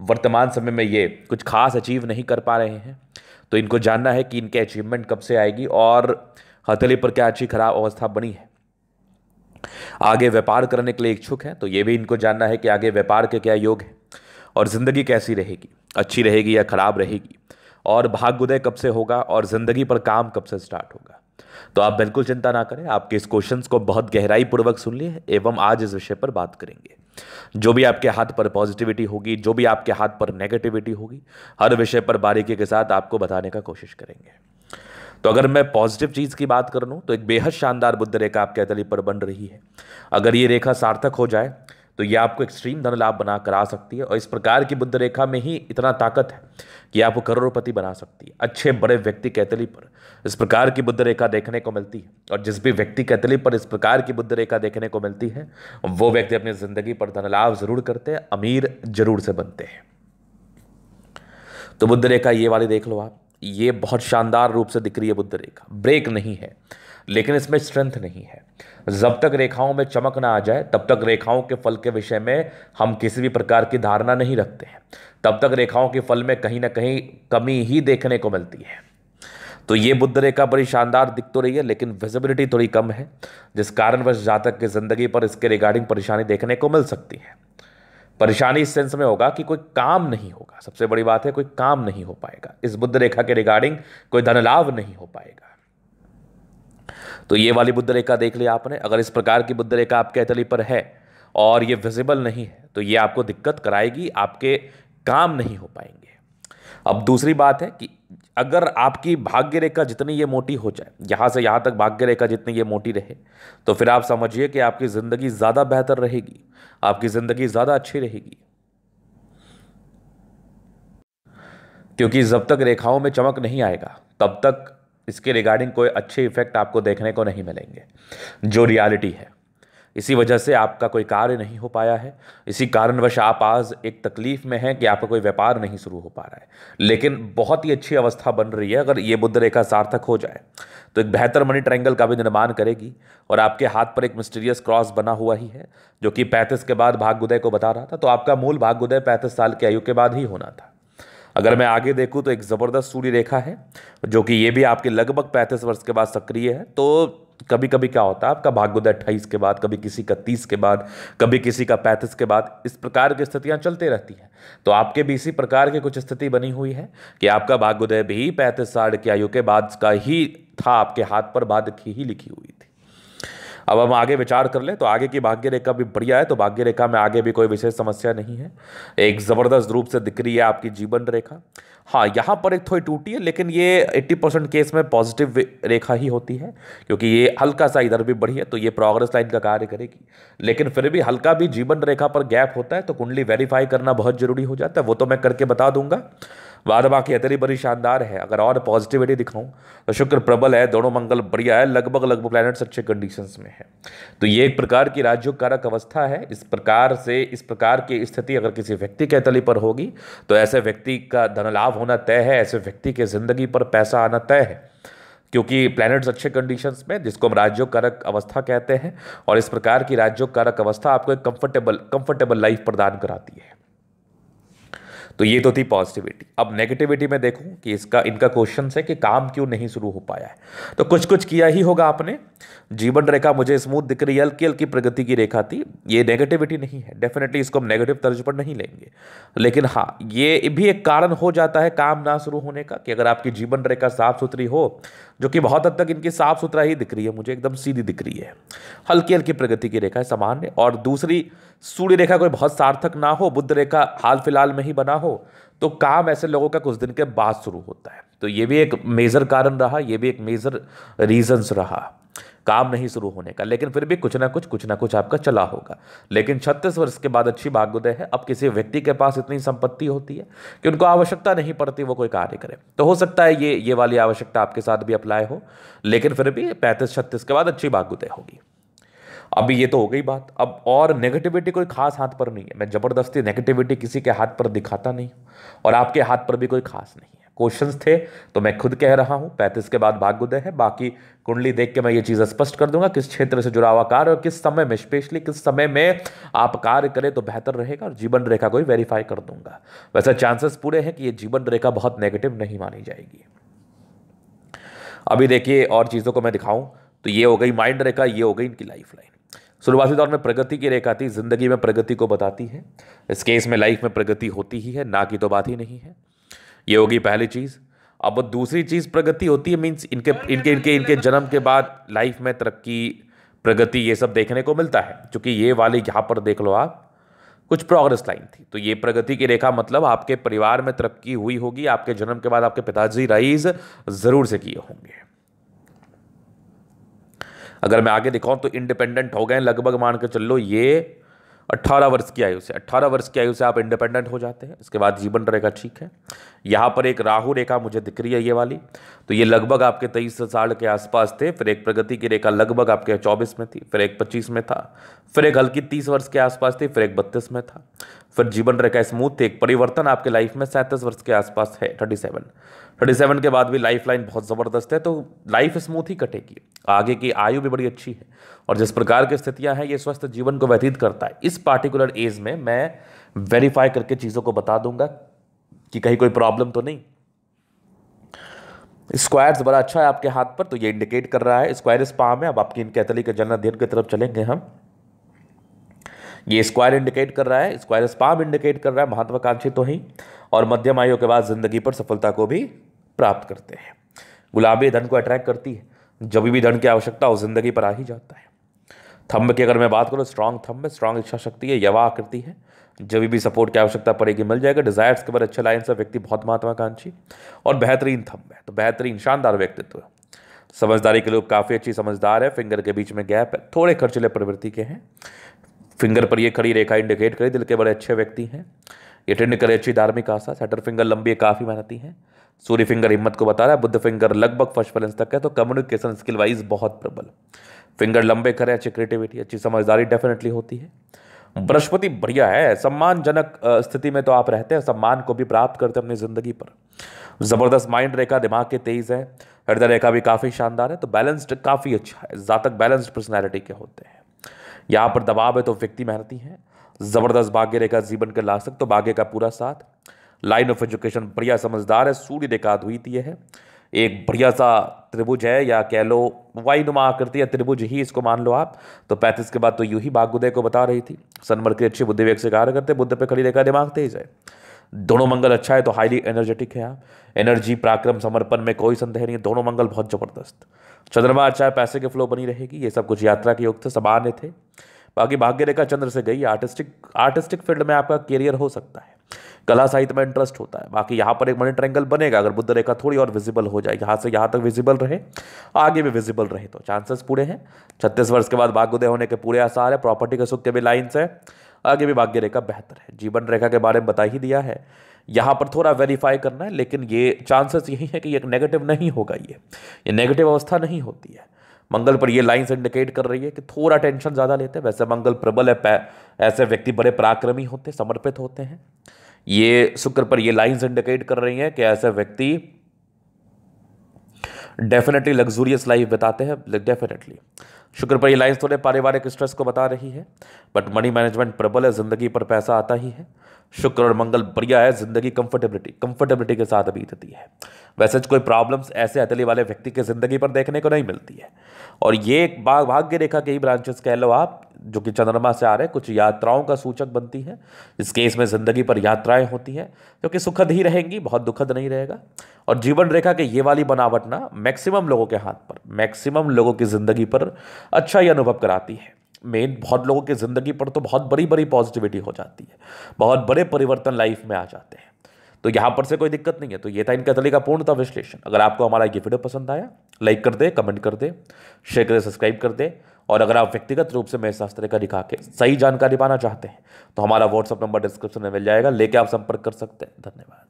वर्तमान समय में ये कुछ खास अचीव नहीं कर पा रहे हैं तो इनको जानना है कि इनके अचीवमेंट कब से आएगी और हथेली पर क्या अच्छी खराब अवस्था बनी है आगे व्यापार करने के लिए इच्छुक हैं तो ये भी इनको जानना है कि आगे व्यापार के क्या योग हैं और ज़िंदगी कैसी रहेगी अच्छी रहेगी या ख़राब रहेगी और भाग्योदय कब से होगा और ज़िंदगी पर काम कब से स्टार्ट होगा तो आप बिल्कुल चिंता ना करें आपके इस क्वेश्चंस को बहुत गहराई पूर्वक सुन लिए एवं आज इस विषय पर बात करेंगे जो भी आपके हाथ पर पॉजिटिविटी होगी जो भी आपके हाथ पर नेगेटिविटी होगी हर विषय पर बारीकी के साथ आपको बताने का कोशिश करेंगे तो अगर मैं पॉजिटिव चीज़ की बात कर लूँ तो एक बेहद शानदार बुद्ध रेखा आपके अतली पर बन रही है अगर ये रेखा सार्थक हो जाए तो ये आपको एक्सट्रीम धन लाभ बना कर आ सकती है और इस प्रकार की बुद्ध रेखा में ही इतना ताकत है कि आपको करोड़पति बना सकती है अच्छे बड़े व्यक्ति कैतली पर इस प्रकार की बुद्ध रेखा देखने को मिलती है और जिस भी व्यक्ति कैतली पर इस प्रकार की बुद्ध रेखा देखने को मिलती है वो व्यक्ति अपनी ज़िंदगी पर धन लाभ ज़रूर करते हैं अमीर जरूर से बनते हैं तो बुद्ध रेखा ये वाली देख लो आप ये बहुत शानदार रूप से दिख रही है बुद्ध रेखा ब्रेक नहीं है लेकिन इसमें स्ट्रेंथ नहीं है जब तक रेखाओं में चमक ना आ जाए तब तक रेखाओं के फल के विषय में हम किसी भी प्रकार की धारणा नहीं रखते हैं तब तक रेखाओं के फल में कहीं ना कहीं कमी ही देखने को मिलती है तो ये बुद्ध रेखा बड़ी शानदार दिख तो रही है लेकिन विजिबिलिटी थोड़ी कम है जिस कारणवश जातक की ज़िंदगी पर इसके रिगार्डिंग परेशानी देखने को मिल सकती है परेशानी इस सेंस में होगा कि कोई काम नहीं होगा सबसे बड़ी बात है कोई काम नहीं हो पाएगा इस बुद्ध रेखा के रिगार्डिंग कोई धन लाभ नहीं हो पाएगा तो ये वाली बुद्ध रेखा देख लिया आपने अगर इस प्रकार की बुद्ध रेखा आपके अतली पर है और ये विजिबल नहीं है तो ये आपको दिक्कत कराएगी आपके काम नहीं हो पाएंगे अब दूसरी बात है कि अगर आपकी भाग्य रेखा जितनी ये मोटी हो जाए यहाँ से यहाँ तक भाग्य रेखा जितनी ये मोटी रहे तो फिर आप समझिए कि आपकी ज़िंदगी ज़्यादा बेहतर रहेगी आपकी ज़िंदगी ज़्यादा अच्छी रहेगी क्योंकि जब तक रेखाओं में चमक नहीं आएगा तब तक इसके रिगार्डिंग कोई अच्छे इफेक्ट आपको देखने को नहीं मिलेंगे जो रियलिटी है इसी वजह से आपका कोई कार्य नहीं हो पाया है इसी कारणवश आप आज एक तकलीफ़ में हैं कि आपका कोई व्यापार नहीं शुरू हो पा रहा है लेकिन बहुत ही अच्छी अवस्था बन रही है अगर ये बुद्ध रेखा सार्थक हो जाए तो एक बेहतर मनी ट्रैंगल का भी निर्माण करेगी और आपके हाथ पर एक मिस्टीरियस क्रॉस बना हुआ ही है जो कि पैंतीस के बाद भाग्योदय को बता रहा था तो आपका मूल भाग्योदय पैंतीस साल की आयु के बाद ही होना था अगर मैं आगे देखूँ तो एक ज़बरदस्त सूर्य रेखा है जो कि ये भी आपके लगभग पैंतीस वर्ष के बाद सक्रिय है तो कभी कभी क्या होता है आपका भाग्योदय अट्ठाईस के बाद कभी किसी का तीस के बाद कभी किसी का पैंतीस के बाद इस प्रकार की स्थितियां चलते रहती हैं तो आपके भी इसी प्रकार की कुछ स्थिति बनी हुई है कि आपका भाग्योदय भी पैंतीस साल की आयु के बाद का ही था आपके हाथ पर बाद की ही लिखी हुई थी अब हम आगे विचार कर लें तो आगे की भाग्य रेखा भी बढ़िया है तो भाग्य रेखा में आगे भी कोई विशेष समस्या नहीं है एक ज़बरदस्त रूप से दिख रही है आपकी जीवन रेखा हाँ यहाँ पर एक थोड़ी टूटी है लेकिन ये 80 परसेंट केस में पॉजिटिव रेखा ही होती है क्योंकि ये हल्का सा इधर भी बढ़ी है तो ये प्रोग्रेस लाइन का कार्य करेगी लेकिन फिर भी हल्का भी जीवन रेखा पर गैप होता है तो कुंडली वेरीफाई करना बहुत ज़रूरी हो जाता है वो तो मैं करके बता दूंगा बाद बाकी अतरी बड़ी शानदार है अगर और पॉजिटिविटी दिखाऊं तो शुक्र प्रबल है दोनों मंगल बढ़िया है लगभग लगभग प्लैनेट्स अच्छे कंडीशंस में है तो ये एक प्रकार की राज्यों कारक अवस्था है इस प्रकार से इस प्रकार की स्थिति अगर किसी व्यक्ति के तली पर होगी तो ऐसे व्यक्ति का धनलाभ होना तय है ऐसे व्यक्ति के ज़िंदगी पर पैसा आना तय है क्योंकि प्लैनेट्स अच्छे कंडीशंस में जिसको हम राज्यों कारक अवस्था कहते हैं और इस प्रकार की राज्यों कारक अवस्था आपको एक कंफर्टेबल कंफर्टेबल लाइफ प्रदान कराती है तो ये तो थी पॉजिटिविटी अब नेगेटिविटी में देखूं कि इसका इनका क्वेश्चन है कि काम क्यों नहीं शुरू हो पाया है तो कुछ कुछ किया ही होगा आपने जीवन रेखा मुझे स्मूथ दिख रही है हल्की हल्की प्रगति की रेखा थी ये नेगेटिविटी नहीं है डेफिनेटली इसको हम नेगेटिव तर्ज पर नहीं लेंगे लेकिन हाँ ये भी एक कारण हो जाता है काम ना शुरू होने का कि अगर आपकी जीवन रेखा साफ सुथरी हो जो कि बहुत हद तक इनकी साफ सुथरा ही दिख रही है मुझे एकदम सीधी दिख रही है हल्की हल्की प्रगति की रेखा है सामान्य और दूसरी सूर्य रेखा कोई बहुत सार्थक ना हो बुद्ध रेखा हाल फिलहाल में ही बना हो तो काम ऐसे लोगों का कुछ दिन के बाद शुरू होता है तो ये भी एक मेजर कारण रहा ये भी एक मेजर रीजन्स रहा काम नहीं शुरू होने का लेकिन फिर भी कुछ ना कुछ कुछ ना कुछ आपका चला होगा लेकिन छत्तीस वर्ष के बाद अच्छी भाग्योदय है अब किसी व्यक्ति के पास इतनी संपत्ति होती है कि उनको आवश्यकता नहीं पड़ती वो कोई कार्य करे तो हो सकता है ये ये वाली आवश्यकता आपके साथ भी अप्लाई हो लेकिन फिर भी पैंतीस छत्तीस के बाद अच्छी भाग्योदय होगी अभी ये तो हो गई बात अब और नेगेटिविटी कोई खास हाथ पर नहीं है मैं ज़बरदस्ती नेगेटिविटी किसी के हाथ पर दिखाता नहीं और आपके हाथ पर भी कोई खास नहीं क्वेश्चंस थे तो मैं खुद कह रहा हूँ पैंतीस के बाद भाग्योदय है बाकी कुंडली देख के मैं ये चीज़ स्पष्ट कर दूंगा किस क्षेत्र से जुड़ा हुआ कार्य और किस समय में स्पेशली किस समय में आप कार्य करें तो बेहतर रहेगा और जीवन रेखा को ही वेरीफाई कर दूंगा वैसे चांसेस पूरे हैं कि ये जीवन रेखा बहुत नेगेटिव नहीं मानी जाएगी अभी देखिए और चीज़ों को मैं दिखाऊं तो ये हो गई माइंड रेखा ये हो गई इनकी लाइफ लाइन शुरुआती दौर में प्रगति की रेखा थी जिंदगी में प्रगति को बताती है इस केस में लाइफ में प्रगति होती ही है ना की तो बात ही नहीं है ये होगी पहली चीज़ अब दूसरी चीज़ प्रगति होती है मीन्स इनके इनके इनके इनके जन्म के बाद लाइफ में तरक्की प्रगति ये सब देखने को मिलता है क्योंकि ये वाले यहाँ पर देख लो आप कुछ प्रोग्रेस लाइन थी तो ये प्रगति की रेखा मतलब आपके परिवार में तरक्की हुई होगी आपके जन्म के बाद आपके पिताजी राइज ज़रूर से किए होंगे अगर मैं आगे दिखाऊं तो इंडिपेंडेंट हो गए लगभग मान के चल लो ये अट्ठारह वर्ष की आयु से अट्ठारह वर्ष की आयु से आप इंडिपेंडेंट हो जाते हैं इसके बाद जीवन रेखा ठीक है यहाँ पर एक राहु रेखा मुझे दिख रही है ये वाली तो ये लगभग आपके तेईस साल के आसपास थे फिर एक प्रगति की रेखा लगभग आपके चौबीस में थी फिर एक पच्चीस में था फिर एक हल्की तीस वर्ष के आसपास थी फिर एक बत्तीस में था फिर जीवन रेखा स्मूथ थी एक परिवर्तन आपके लाइफ में सैंतीस वर्ष के आसपास है थर्टी सेवन थर्टी सेवन के बाद भी लाइफ लाइन बहुत ज़बरदस्त है तो लाइफ स्मूथ ही कटेगी आगे की आयु भी बड़ी अच्छी है और जिस प्रकार की स्थितियाँ हैं ये स्वस्थ जीवन को व्यतीत करता है इस पार्टिकुलर एज में मैं वेरीफाई करके चीज़ों को बता दूंगा कि कहीं कोई प्रॉब्लम तो नहीं स्क्वायर्स बड़ा अच्छा है आपके हाथ पर तो ये इंडिकेट कर रहा है स्क्वायर पाम है अब आपकी इन कैथली के अध्ययन की तरफ चलेंगे हम ये स्क्वायर इंडिकेट कर रहा है स्क्वायर पाम इंडिकेट कर रहा है महत्वाकांक्षी तो ही और मध्यम आयु के बाद जिंदगी पर सफलता को भी प्राप्त करते हैं गुलाबी धन को अट्रैक्ट करती है जब भी धन की आवश्यकता हो जिंदगी पर आ ही जाता है थम्ब की अगर मैं बात करूँ स्ट्रांग थम्ब स्ट्रांग इच्छा शक्ति है यवा आकृति है जब भी सपोर्ट की आवश्यकता पड़ेगी मिल जाएगा डिजायर्स के बारे अच्छे लाइन से व्यक्ति बहुत महत्वाकांक्षी और बेहतरीन थम्ब है तो बेहतरीन शानदार व्यक्तित्व है समझदारी के लोग काफ़ी अच्छी समझदार है फिंगर के बीच में गैप है थोड़े खर्चिले प्रवृत्ति के हैं फिंगर पर ये खड़ी रेखा इंडिकेट करे दिल के बड़े अच्छे व्यक्ति हैं ये टेंड करे अच्छी धार्मिक आशा सेटर फिंगर लंबी काफ़ी मेहनती हैं सूर्य फिंगर हिम्मत को बता रहा है बुद्ध फिंगर लगभग फर्स्ट बैलेंस तक है तो कम्युनिकेशन स्किल वाइज बहुत प्रबल फिंगर लंबे करें अच्छी क्रिएटिविटी अच्छी समझदारी डेफिनेटली होती है बृहस्पति बढ़िया है सम्मानजनक स्थिति में तो आप रहते हैं सम्मान को भी प्राप्त करते हैं अपनी ज़िंदगी पर ज़बरदस्त माइंड रेखा दिमाग के तेज़ है हृदय रेखा भी काफ़ी शानदार है तो बैलेंस्ड काफ़ी अच्छा है जातक बैलेंस्ड पर्सनैलिटी के होते हैं यहाँ पर दबाव है तो व्यक्ति मेहनती है ज़बरदस्त भाग्य रेखा जीवन के ला सकते तो भाग्य का पूरा साथ लाइन ऑफ एजुकेशन बढ़िया समझदार है सूर्य रेखा अद्वितीय है, है एक बढ़िया सा त्रिभुज है या कह लो नुमा आकृति या त्रिभुज ही इसको मान लो आप तो पैंतीस के बाद तो यू ही भागुदय को बता रही थी सनमर के अच्छे बुद्धि वेग से कार्य करते बुद्ध पे खड़ी रेखा दिमाग तेज है दोनों मंगल अच्छा है तो हाईली एनर्जेटिक है आप एनर्जी पराक्रम समर्पण में कोई संदेह नहीं है दोनों मंगल बहुत ज़बरदस्त चंद्रमा अच्छा है पैसे के फ्लो बनी रहेगी ये सब कुछ यात्रा के योग थे सामान्य थे बाकी भाग्य रेखा चंद्र से गई आर्टिस्टिक आर्टिस्टिक फील्ड में आपका करियर हो सकता है कला साहित्य में इंटरेस्ट होता है बाकी यहाँ पर एक मनी ट्रैंगल बनेगा अगर बुद्ध रेखा थोड़ी और विजिबल हो जाए यहाँ से यहाँ तक विजिबल रहे आगे भी विजिबल रहे तो चांसेस पूरे हैं छत्तीस वर्ष के बाद भाग्योदय होने के पूरे आसार है प्रॉपर्टी के सुख के भी लाइन्स है आगे भी भाग्य रेखा बेहतर है जीवन रेखा के बारे में बता ही दिया है यहाँ पर थोड़ा वेरीफाई करना है लेकिन ये चांसेस यही है कि ये नेगेटिव नहीं होगा ये ये नेगेटिव अवस्था नहीं होती है मंगल पर ये लाइंस इंडिकेट कर रही है कि थोड़ा टेंशन ज़्यादा लेते हैं वैसे मंगल प्रबल है ऐसे व्यक्ति बड़े पराक्रमी होते समर्पित होते हैं ये शुक्र पर ये लाइंस इंडिकेट कर रही हैं कि ऐसे व्यक्ति डेफिनेटली लग्जूरियस लाइफ बिताते हैं डेफिनेटली शुक्र पर ये लाइन्स थोड़े पारिवारिक स्ट्रेस को बता रही है बट मनी मैनेजमेंट प्रबल है ज़िंदगी पर पैसा आता ही है शुक्र और मंगल बढ़िया है ज़िंदगी कंफर्टेबिलिटी कंफर्टेबिलिटी के साथ बीतती है वैसे तो कोई प्रॉब्लम्स ऐसे अतली वाले व्यक्ति की ज़िंदगी पर देखने को नहीं मिलती है और ये एक भाग्य रेखा के ही ब्रांचेस कह लो आप जो कि चंद्रमा से आ रहे कुछ यात्राओं का सूचक बनती है इस केस में ज़िंदगी पर यात्राएं होती हैं जो कि सुखद ही रहेंगी बहुत दुखद नहीं रहेगा और जीवन रेखा के ये वाली बनावट ना मैक्सिमम लोगों के हाथ पर मैक्सिमम लोगों की ज़िंदगी पर अच्छा ही अनुभव कराती है मेन बहुत लोगों की ज़िंदगी पर तो बहुत बड़ी बड़ी पॉजिटिविटी हो जाती है बहुत बड़े परिवर्तन लाइफ में आ जाते हैं तो यहाँ पर से कोई दिक्कत नहीं है तो ये था इनका तले का पूर्णता विश्लेषण अगर आपको हमारा ये वीडियो पसंद आया लाइक कर दे कमेंट कर दे शेयर कर दे सब्सक्राइब कर दे और अगर आप व्यक्तिगत रूप से मेरे शास्त्र दिखा के सही जानकारी पाना चाहते हैं तो हमारा व्हाट्सअप नंबर डिस्क्रिप्शन में मिल जाएगा लेके आप संपर्क कर सकते हैं धन्यवाद